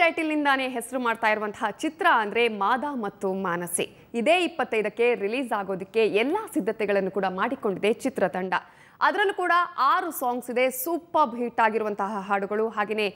Title ನಿಂದಾನೇ ಹೆಸರು ಮಾಡ್ತಾ ಇರುವಂತಹ ಚಿತ್ರ ಅಂದ್ರೆ ಮಾದ ಮತ್ತು ಮಾನಸಿ. ಇದೇ ಇಪ್ಪತ್ತೈದಕ್ಕೆ ರಿಲೀಸ್ ಆಗೋದಕ್ಕೆ ಎಲ್ಲಾ ಸಿದ್ಧತೆಗಳನ್ನು ಕೂಡ ಮಾಡಿಕೊಂಡಿದೆ ಚಿತ್ರತಂಡ ಅದರಲ್ಲೂ ಕೂಡ ಆರು ಸಾಂಗ್ಸ್ ಇದೆ ಸೂಪರ್ ಹಿಟ್ ಆಗಿರುವಂತಹ ಹಾಡುಗಳು ಹಾಗೆಯೇ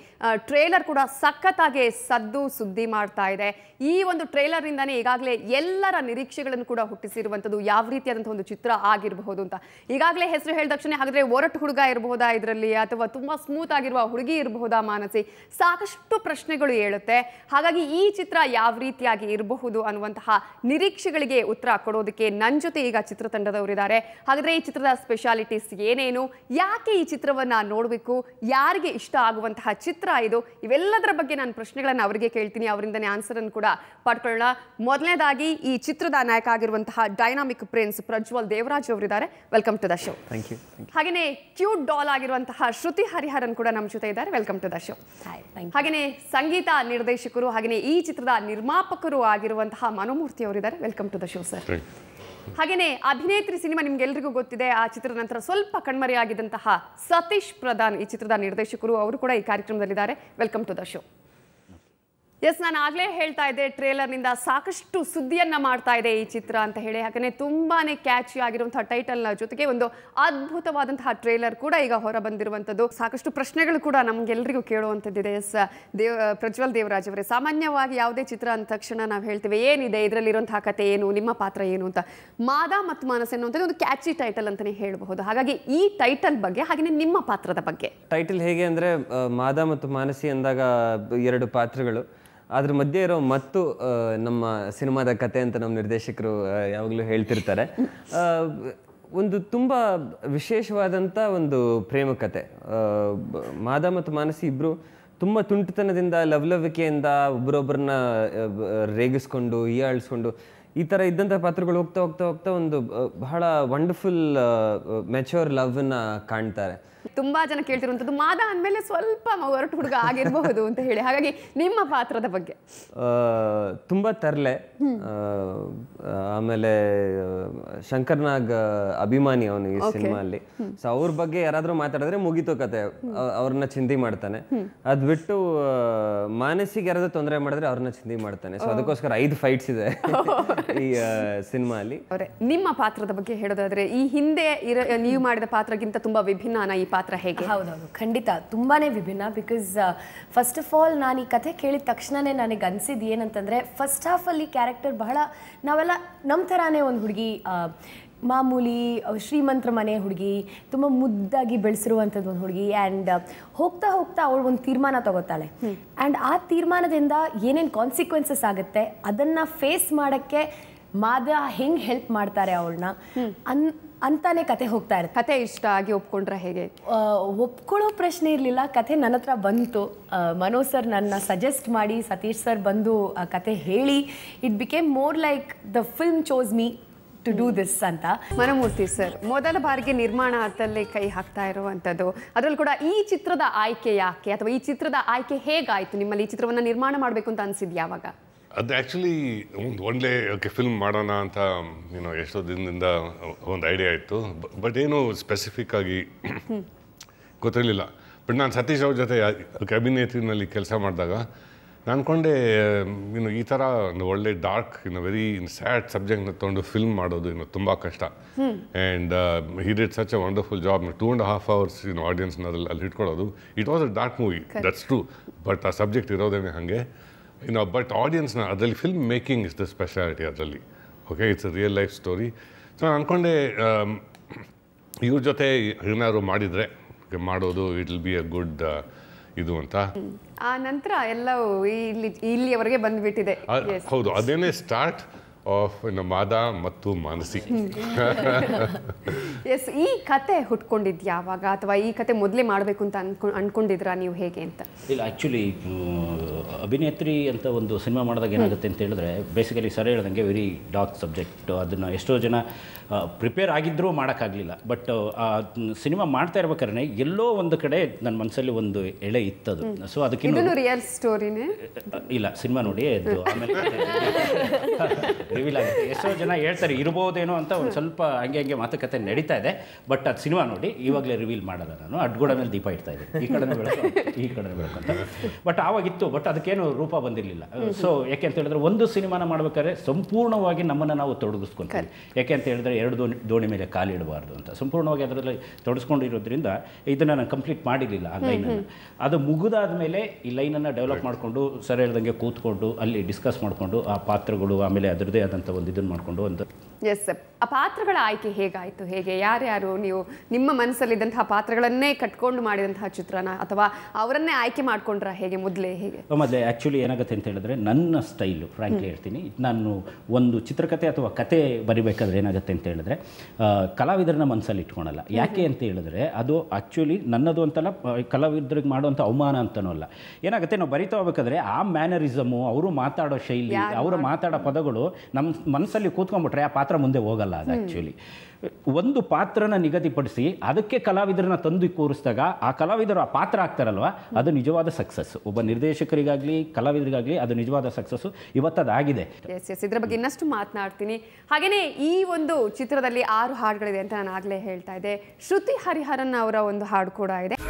ಟ್ರೇಲರ್ ಕೂಡ ಸಖತ್ತಾಗಿ ಸದ್ದು ಸುದ್ದಿ ಮಾಡ್ತಾ ಇದೆ ಈ ಒಂದು ಟ್ರೇಲರ್ನಿಂದಾನೇ ಈಗಾಗಲೇ ಎಲ್ಲರ ನಿರೀಕ್ಷೆಗಳನ್ನು ಕೂಡ ಹುಟ್ಟಿಸಿರುವಂಥದ್ದು ಯಾವ ರೀತಿಯಾದಂಥ ಒಂದು ಚಿತ್ರ ಆಗಿರಬಹುದು ಅಂತ ಈಗಾಗಲೇ ಹೆಸರು ಹೇಳಿದ ತಕ್ಷಣ ಹಾಗಾದ್ರೆ ಒರಟು ಹುಡುಗ ಇರಬಹುದಾ ಇದರಲ್ಲಿ ಅಥವಾ ತುಂಬ ಸ್ಮೂತ್ ಆಗಿರುವ ಹುಡುಗಿ ಇರಬಹುದಾ ಮಾನಸಿ ಸಾಕಷ್ಟು ಪ್ರಶ್ನೆಗಳು ಹೇಳುತ್ತೆ ಹಾಗಾಗಿ ಈ ಚಿತ್ರ ಯಾವ ರೀತಿಯಾಗಿ ಇರಬಹುದು ಅನ್ನುವಂತಹ ನಿರೀಕ್ಷೆಗಳಿಗೆ ಉತ್ತರ ಕೊಡೋದಕ್ಕೆ ನನ್ನ ಜೊತೆ ಈಗ ಚಿತ್ರತಂಡದವರಿದ್ದಾರೆ ಹಾಗಾದರೆ ಈ ಚಿತ್ರದ ಸ್ಪೆಷಾಲಿಟಿ ಏನೇನು ಯಾಕೆ ಈ ಚಿತ್ರವನ್ನು ನೋಡಬೇಕು ಯಾರಿಗೆ ಇಷ್ಟ ಆಗುವಂತಹ ಚಿತ್ರ ಇದು ಇವೆಲ್ಲದರ ಬಗ್ಗೆ ನಾನು ಪ್ರಶ್ನೆಗಳನ್ನು ಅವರಿಗೆ ಕೇಳ್ತೀನಿ ಅವರಿಂದನೇ ಆನ್ಸರನ್ನು ಕೂಡ ಪಡ್ಕೊಳ್ಳೋಣ ಮೊದಲನೇದಾಗಿ ಈ ಚಿತ್ರದ ನಾಯಕ ಆಗಿರುವಂತಹ ಡೈನಾಮಿಕ್ ಪ್ರಿನ್ಸ್ ಪ್ರಜ್ವಲ್ ದೇವರಾಜ್ ಅವರಿದ್ದಾರೆ welcome to the show thank you ಹಾಗೆಯೇ ಕ್ಯೂಟ್ ಡಾಲ್ ಆಗಿರುವಂತಹ ಶ್ರುತಿ ಹರಿಹರನ್ ಕೂಡ ನಮ್ಮ ಜೊತೆ ಇದ್ದಾರೆ ವೆಲ್ಕಮ್ ಟು ದ ಶೋ ಹಾಗೆಯೇ ಸಂಗೀತ ನಿರ್ದೇಶಕರು ಹಾಗೆಯೇ ಈ ಚಿತ್ರದ ನಿರ್ಮಾಪಕರು ಆಗಿರುವಂತಹ ಮನೋಮೂರ್ತಿ ಅವರಿದ್ದಾರೆ welcome to the show sir ಹಾಗೆಯೇ ಅಭಿನೇತ್ರಿ ಸಿನಿಮಾ ನಿಮ್ಗೆಲ್ರಿಗೂ ಗೊತ್ತಿದೆ ಆ ಚಿತ್ರದ ನಂತರ ಸ್ವಲ್ಪ ಸ್ವಲ್ಪ ಕಣ್ಮರೆಯಾಗಿದ್ದಂತಹ ಸತೀಶ್ ಪ್ರಧಾನ್ ಈ ಚಿತ್ರದ ನಿರ್ದೇಶಕರು ಅವರು ಕೂಡ ಈ ಕಾರ್ಯಕ್ರಮದಲ್ಲಿದ್ದಾರೆ welcome to the show yes ನಾನು ಆಗಲೇ ಹೇಳ್ತಾ ಇದ್ದೆ ಟ್ರೇಲರ್ನಿಂದ ಸಾಕಷ್ಟು ಸುದ್ದಿಯನ್ನು ಮಾಡ್ತಾ ಇದೆ ಈ ಚಿತ್ರ ಅಂತ ಹೇಳಿ ಯಾಕಂದರೆ ತುಂಬಾ ಕ್ಯಾಚಿ ಆಗಿರುವಂತಹ ಟೈಟಲ್ನ ಜೊತೆಗೆ ಒಂದು ಅದ್ಭುತವಾದಂತಹ ಟ್ರೇಲರ್ ಕೂಡ ಈಗ ಹೊರ ಬಂದಿರುವಂಥದ್ದು ಸಾಕಷ್ಟು ಪ್ರಶ್ನೆಗಳು ಕೂಡ ನಮಗೆಲ್ಲರಿಗೂ ಕೇಳುವಂಥದ್ದಿದೆ ಎಸ್ ದೇವ್ ಪ್ರಜ್ವಲ್ ದೇವರಾಜ್ ಅವರೇ ಸಾಮಾನ್ಯವಾಗಿ ಯಾವುದೇ ಚಿತ್ರ ಅಂದ ತಕ್ಷಣ ನಾವು ಹೇಳ್ತೇವೆ ಏನಿದೆ ಇದರಲ್ಲಿರುವಂತಹ ಕತೆ ಏನು ನಿಮ್ಮ ಪಾತ್ರ ಏನು ಅಂತ ಮಾದ ಮತ್ತು ಮಾನಸ್ ಎನ್ನುವಂಥದ್ದು ಒಂದು ಕ್ಯಾಚಿ ಟೈಟಲ್ ಅಂತಲೇ ಹೇಳಬಹುದು ಹಾಗಾಗಿ ಈ ಟೈಟಲ್ ಬಗ್ಗೆ ಹಾಗೆಯೇ ನಿಮ್ಮ ಪಾತ್ರದ ಬಗ್ಗೆ ಟೈಟಲ್ ಹೇಗೆ ಅಂದರೆ ಮಾದ ಮತ್ತು ಮಾನಸಿ ಅಂದಾಗ ಎರಡು ಪಾತ್ರಗಳು ಅದ್ರ ಮಧ್ಯೆ ಇರೋ ಮತ್ತು ನಮ್ಮ ಸಿನಿಮಾದ ಕತೆ ಅಂತ ನಮ್ಮ ನಿರ್ದೇಶಕರು ಯಾವಾಗಲೂ ಹೇಳ್ತಿರ್ತಾರೆ ಒಂದು ತುಂಬ ವಿಶೇಷವಾದಂಥ ಒಂದು ಪ್ರೇಮ ಕತೆ ಮಾದ ಮತ್ತು ಮಾನಸಿ ಇಬ್ಬರು ತುಂಬ ತುಂಟತನದಿಂದ ಲವ್ಲವಿಕೆಯಿಂದ ಒಬ್ಬರೊಬ್ಬರನ್ನ ರೇಗಿಸ್ಕೊಂಡು ಹೀಯಾಳಿಸ್ಕೊಂಡು ಈ ಥರ ಇದ್ದಂಥ ಪಾತ್ರಗಳು ಹೋಗ್ತಾ ಹೋಗ್ತಾ ಹೋಗ್ತಾ ಒಂದು ಬಹಳ ವಂಡರ್ಫುಲ್ ಲವ್ ಅನ್ನ ಕಾಣ್ತಾರೆ ತುಂಬಾ ಜನ ಕೇಳ್ತಿರುವಂಥದ್ದು ಮಾದ ಅಂದಮೇಲೆ ಸ್ವಲ್ಪ ಹೊರಟು ಹುಡುಗ ಆಗಿರಬಹುದು ಅಂತ ಹೇಳಿ ಹಾಗಾಗಿ ನಿಮ್ಮ ಪಾತ್ರದ ಬಗ್ಗೆ ತುಂಬ ತರಲೆ ಆಮೇಲೆ ಶಂಕರ್ನಾಗ್ ಅಭಿಮಾನಿ ಅವನು ಈ ಸಿನಿಮಾ ಅಲ್ಲಿ ಸೊ ಅವ್ರ ಬಗ್ಗೆ ಯಾರಾದ್ರೂ ಮಾತಾಡಿದ್ರೆ ಮುಗಿತು ಕತೆ ಅವ್ರನ್ನ ಚಿಂತೆ ಮಾಡ್ತಾನೆ ಅದ್ ಬಿಟ್ಟು ಮಾನಸಿಗೆ ಯಾರಾದ್ರೂ ತೊಂದರೆ ಮಾಡಿದ್ರೆ ಅವ್ರನ್ನ ಚಿಂತೆ ಮಾಡ್ತಾನೆ ಸೊ ಅದಕ್ಕೋಸ್ಕರ ಐದು ಫೈಟ್ಸ್ ಇದೆ ಈ ಸಿನಿಮಾ ಅಲ್ಲಿ ನಿಮ್ಮ ಪಾತ್ರದ ಬಗ್ಗೆ ಹೇಳೋದಾದ್ರೆ ಈ ಹಿಂದೆ ನೀವು ಮಾಡಿದ ಪಾತ್ರಕ್ಕಿಂತ ತುಂಬಾ ವಿಭಿನ್ನ ಈ ಪಾತ್ರ ಹೇಗೆ ಹೌದೌದು ಖಂಡಿತ ತುಂಬಾನೇ ವಿಭಿನ್ನ ಬಿಕಾಸ್ ಫಸ್ಟ್ ಆಫ್ ಆಲ್ ನಾನು ಈ ಕಥೆ ಕೇಳಿದ ತಕ್ಷಣನೇ ನನಗೆ ಅನ್ಸಿದ್ ಏನಂತಂದ್ರೆ ಫಸ್ಟ್ ಅಲ್ಲಿ ಕ್ಯಾರೆಕ್ಟರ್ ಬಹಳ ನಾವೆಲ್ಲ ನಮ್ಮ ಥರಾನೇ ಒಂದು ಹುಡುಗಿ ಮಾಮೂಲಿ ಶ್ರೀಮಂತ್ರ ಮನೆ ಹುಡುಗಿ ತುಂಬ ಮುದ್ದಾಗಿ ಬೆಳೆಸಿರುವಂಥದ್ದು ಒಂದು ಹುಡುಗಿ ಆ್ಯಂಡ್ ಹೋಗ್ತಾ ಹೋಗ್ತಾ ಅವಳು ಒಂದು ತೀರ್ಮಾನ ತಗೋತಾಳೆ ಆ್ಯಂಡ್ ಆ ತೀರ್ಮಾನದಿಂದ ಏನೇನು ಕಾನ್ಸಿಕ್ವೆನ್ಸಸ್ ಆಗುತ್ತೆ ಅದನ್ನು ಫೇಸ್ ಮಾಡೋಕ್ಕೆ ಮಾದ ಹೆಂಗೆ ಹೆಲ್ಪ್ ಮಾಡ್ತಾರೆ ಅವಳನ್ನ ಅನ್ ಅಂತಾನೆ ಕತೆ ಹೋಗ್ತಾ ಇರುತ್ತೆ ಕತೆ ಇಷ್ಟ ಆಗಿ ಒಪ್ಕೊಂಡ್ರೆ ಹೇಗೆ ಒಪ್ಕೊಳ್ಳೋ ಪ್ರಶ್ನೆ ಇರಲಿಲ್ಲ ಕತೆ ನನ್ನ ಹತ್ರ ಬಂತು ಮನೋಜ್ ಸರ್ ನನ್ನ ಸಜೆಸ್ಟ್ ಮಾಡಿ ಸತೀಶ್ ಸರ್ ಬಂದು ಆ ಕತೆ ಹೇಳಿ it became more like the film chose me to do this ಅಂತ ಮನಮೂರ್ತಿ ಸರ್ ಮೊದಲ ಬಾರಿಗೆ ನಿರ್ಮಾಣ ಕೈ ಹಾಕ್ತಾ ಇರುವಂಥದ್ದು ಅದರಲ್ಲಿ ಕೂಡ ಈ ಚಿತ್ರದ ಆಯ್ಕೆ ಯಾಕೆ ಅಥವಾ ಈ ಚಿತ್ರದ ಆಯ್ಕೆ ಹೇಗಾಯಿತು ನಿಮ್ಮಲ್ಲಿ ಈ ಚಿತ್ರವನ್ನು ನಿರ್ಮಾಣ ಮಾಡಬೇಕು ಅಂತ ಅನಿಸಿದ್ದು ಯಾವಾಗ ಅದು ಆ್ಯಕ್ಚುಲಿ um, ಒಂದು ಒಳ್ಳೆ ಓಕೆ ಫಿಲ್ಮ್ ಮಾಡೋಣ ಅಂತ ಏನೋ ಎಷ್ಟೋ ದಿನದಿಂದ ಒಂದು ಐಡಿಯಾ ಇತ್ತು ಬಟ್ ಏನು ಸ್ಪೆಸಿಫಿಕ್ ಆಗಿ ಗೊತ್ತಿರಲಿಲ್ಲ ಬಟ್ ನಾನು ಸತೀಶ್ ಅವ್ರ ಜೊತೆ ಅಭಿನೇತ್ರಿನಲ್ಲಿ ಕೆಲಸ ಮಾಡಿದಾಗ ನಾನು ಅಂದ್ಕೊಂಡೆ ಇನ್ನು ಈ ಥರ ಒಂದು ಒಳ್ಳೆ ಡಾರ್ಕ್ ಇನ್ನು ವೆರಿ ಇನ್ ಸ್ಯಾಡ್ ಸಬ್ಜೆಕ್ಟ್ನ ತೊಗೊಂಡು ಫಿಲ್ಮ್ ಮಾಡೋದು ಇನ್ನು ತುಂಬ ಕಷ್ಟ and he did such a wonderful job two and half hours ಇನ್ನು ಆಡಿಯನ್ಸ್ನ ಅದ್ರಲ್ಲಿ ಅಲ್ಲಿ ಇಟ್ಕೊಳ್ಳೋದು it was a dark movie that's true but ಆ ಸಬ್ಜೆಕ್ಟ್ ಇರೋದೇನೆ ಹಾಗೆ you know, ಬಟ್ ಆಡಿಯನ್ಸ್ನ ಅದರಲ್ಲಿ film making is the speciality ಅದರಲ್ಲಿ okay it's a real life story so ನಾನು ಅಂದ್ಕೊಂಡೆ ಇವ್ರ ಜೊತೆ ಏನಾದ್ರು ಮಾಡಿದರೆ ಮಾಡೋದು it will be a good ಇದು ಅಂತ ಆ ನಂತರ ಎಲ್ಲವೂ ಇಲ್ಲಿ ಇಲ್ಲಿಯವರೆಗೆ ಬಂದ್ಬಿಟ್ಟಿದೆ ಹೌದು ಅದೇನೇ ಸ್ಟಾರ್ಟ್ ಆಫ್ ಮಾದ ಮತ್ತು ಮಾನಸಿ ಎಸ್ ಈ ಕತೆ ಹುಟ್ಕೊಂಡಿದ್ದು ಯಾವಾಗ ಅಥವಾ ಈ ಕತೆ ಮೊದಲೇ ಮಾಡಬೇಕು ಅಂತ ಅನ್ಕೊಂಡು ಅನ್ಕೊಂಡಿದ್ರಾ ನೀವು ಹೇಗೆ ಅಂತ ಇಲ್ಲ ಆ್ಯಕ್ಚುಲಿ ಅಭಿನೇತ್ರಿ ಅಂತ ಒಂದು ಸಿನಿಮಾ ಮಾಡಿದಾಗ ಏನಾಗುತ್ತೆ ಅಂತ ಹೇಳಿದ್ರೆ ಬೇಸಿಕಲಿ ಸರ್ ಹೇಳ್ದಂಗೆ ವೆರಿ ಡಾರ್ಕ್ ಸಬ್ಜೆಕ್ಟ್ ಅದನ್ನು ಎಷ್ಟೋ ಜನ ಪ್ರಿಪೇರ್ ಆಗಿದ್ದರೂ ಮಾಡೋಕ್ಕಾಗಲಿಲ್ಲ ಬಟ್ ಆ ಸಿನಿಮಾ ಮಾಡ್ತಾ ಇರ್ಬೇಕಾದ್ರೆ ಎಲ್ಲೋ ಒಂದು ಕಡೆ ನನ್ನ ಮನಸ್ಸಲ್ಲಿ ಒಂದು ಎಳೆ ಇತ್ತದು ಸೊ ಅದಕ್ಕಿಂತ ರಿಯಲ್ ಸ್ಟೋರಿನೇ ಇಲ್ಲ ಸಿನಿಮಾ ನೋಡಿ ಇದು ಆಮೇಲೆ ರಿವೀಲ್ ಆಗುತ್ತೆ ಎಷ್ಟೋ ಜನ ಹೇಳ್ತಾರೆ ಇರ್ಬೋದೇನೋ ಅಂತ ಒಂದು ಸ್ವಲ್ಪ ಹಂಗೆ ಹಂಗೆ ಮಾತುಕತೆ ನಡೀತಾ ಇದೆ ಬಟ್ ಅದು ಸಿನಿಮಾ ನೋಡಿ ಇವಾಗಲೇ ರಿವೀಲ್ ಮಾಡೋದ ನಾನು ಅಡ್ಗೋಡ ಮೇಲೆ ದೀಪ ಇಡ್ತಾ ಇದ್ದೀನಿ ಈ ಕಡೆ ಬೆಳಕು ಈ ಕಡೆ ಬೆಳಕು ಅಂತ ಬಟ್ ಆವಾಗಿತ್ತು ಬಟ್ ಅದಕ್ಕೆ ಅದಕ್ಕೇನು ರೂಪ ಬಂದಿರಲಿಲ್ಲ ಸೊ ಯಾಕೆ ಅಂತ ಹೇಳಿದ್ರೆ ಒಂದು ಸಿನಿಮಾನ ಮಾಡಬೇಕಾದ್ರೆ ಸಂಪೂರ್ಣವಾಗಿ ನಮ್ಮನ್ನು ನಾವು ತೊಡಗಿಸ್ಕೊಂತೀವಿ ಯಾಕೆ ಅಂತ ಹೇಳಿದ್ರೆ ಎರಡು ದೋಣಿ ದೋಣಿ ಮೇಲೆ ಕಾಲಿಡಬಾರ್ದು ಅಂತ ಸಂಪೂರ್ಣವಾಗಿ ಅದರಲ್ಲಿ ತೊಡಸ್ಕೊಂಡಿರೋದ್ರಿಂದ ಇದನ್ನು ನಾನು ಕಂಪ್ಲೀಟ್ ಮಾಡಿರಲಿಲ್ಲ ಆ ಲೈನನ್ನು ಅದು ಮುಗಿದಾದ ಮೇಲೆ ಈ ಲೈನನ್ನು ಡೆವಲಪ್ ಮಾಡಿಕೊಂಡು ಸರ್ ಹೇಳ್ದಂಗೆ ಕೂತ್ಕೊಂಡು ಅಲ್ಲಿ ಡಿಸ್ಕಸ್ ಮಾಡಿಕೊಂಡು ಆ ಪಾತ್ರಗಳು ಆಮೇಲೆ ಅದರದೇ ಆದಂಥ ಒಂದು ಇದನ್ನು ಮಾಡಿಕೊಂಡು ಒಂದು ಎಸ್ ಆ ಪಾತ್ರಗಳ ಆಯ್ಕೆ ಹೇಗಾಯಿತು ಹೇಗೆ ಯಾರ್ಯಾರು ನೀವು ನಿಮ್ಮ ಮನಸ್ಸಲ್ಲಿದ್ದಂತಹ ಪಾತ್ರಗಳನ್ನೇ ಕಟ್ಕೊಂಡು ಮಾಡಿದಂತಹ ಚಿತ್ರನ ಅಥವಾ ಅವರನ್ನೇ ಆಯ್ಕೆ ಮಾಡಿಕೊಂಡ್ರ ಹೇಗೆ ಮೊದಲೇ ಹೇಗೆ ಮೊದಲೇ ಆ್ಯಕ್ಚುಲಿ ಏನಾಗುತ್ತೆ ಅಂತ ಹೇಳಿದ್ರೆ ನನ್ನ ಸ್ಟೈಲು ಫ್ರ್ಯಾಂಕ್ಲಿ ಹೇಳ್ತೀನಿ ನಾನು ಒಂದು ಚಿತ್ರಕಥೆ ಅಥವಾ ಕತೆ ಬರಿಬೇಕಾದ್ರೆ ಏನಾಗುತ್ತೆ ಅಂತ ಹೇಳಿದ್ರೆ ಕಲಾವಿದರನ್ನ ಮನಸ್ಸಲ್ಲಿ ಇಟ್ಕೊಳಲ್ಲ ಯಾಕೆ ಅಂತ ಹೇಳಿದ್ರೆ ಅದು ಆ್ಯಕ್ಚುಲಿ ನನ್ನದು ಅಂತಲ್ಲ ಕಲಾವಿದ್ರಿಗೆ ಮಾಡುವಂಥ ಅವಮಾನ ಅಂತನೂ ಅಲ್ಲ ಏನಾಗುತ್ತೆ ನಾವು ಬರಿತಾ ಹೋಗ್ಬೇಕಾದ್ರೆ ಆ ಮ್ಯಾನರಿಸಮು ಅವರು ಮಾತಾಡೋ ಶೈಲಿ ಅವರು ಮಾತಾಡೋ ಪದಗಳು ನಮ್ಮ ಮನಸ್ಸಲ್ಲಿ ಕೂತ್ಕೊಂಡ್ಬಿಟ್ರೆ ಆ ಪಾತ್ರ ಮುಂದೆ ಹೋಗಲ್ಲ ಅದು ಆ್ಯಕ್ಚುಲಿ ಒಂದು ಪಾತ್ರನ ನಿಗದಿಪಡಿಸಿ ಅದಕ್ಕೆ ಕಲಾವಿದರನ್ನ ತಂದು ಕೂರಿಸಿದಾಗ ಆ ಕಲಾವಿದರು ಆ ಪಾತ್ರ ಆಗ್ತಾರಲ್ವ ಅದು ನಿಜವಾದ ಸಕ್ಸಸ್ ಒಬ್ಬ ನಿರ್ದೇಶಕರಿಗಾಗಲಿ ಕಲಾವಿದರಿಗಾಗಲಿ ಅದು ನಿಜವಾದ ಸಕ್ಸಸ್ಸು ಇವತ್ತದಾಗಿದೆ ಎಸ್ ಎಸ್ ಇದ್ರ ಬಗ್ಗೆ ಇನ್ನಷ್ಟು ಮಾತನಾಡ್ತೀನಿ ಹಾಗೆಯೇ ಈ ಒಂದು ಚಿತ್ರದಲ್ಲಿ ಆರು ಹಾಡುಗಳಿದೆ ಅಂತ ನಾನು ಆಗಲೇ ಹೇಳ್ತಾ ಇದ್ದೆ ಶ್ರುತಿ ಹರಿಹರನ್ ಅವರ ಒಂದು ಹಾಡು ಕೂಡ ಇದೆ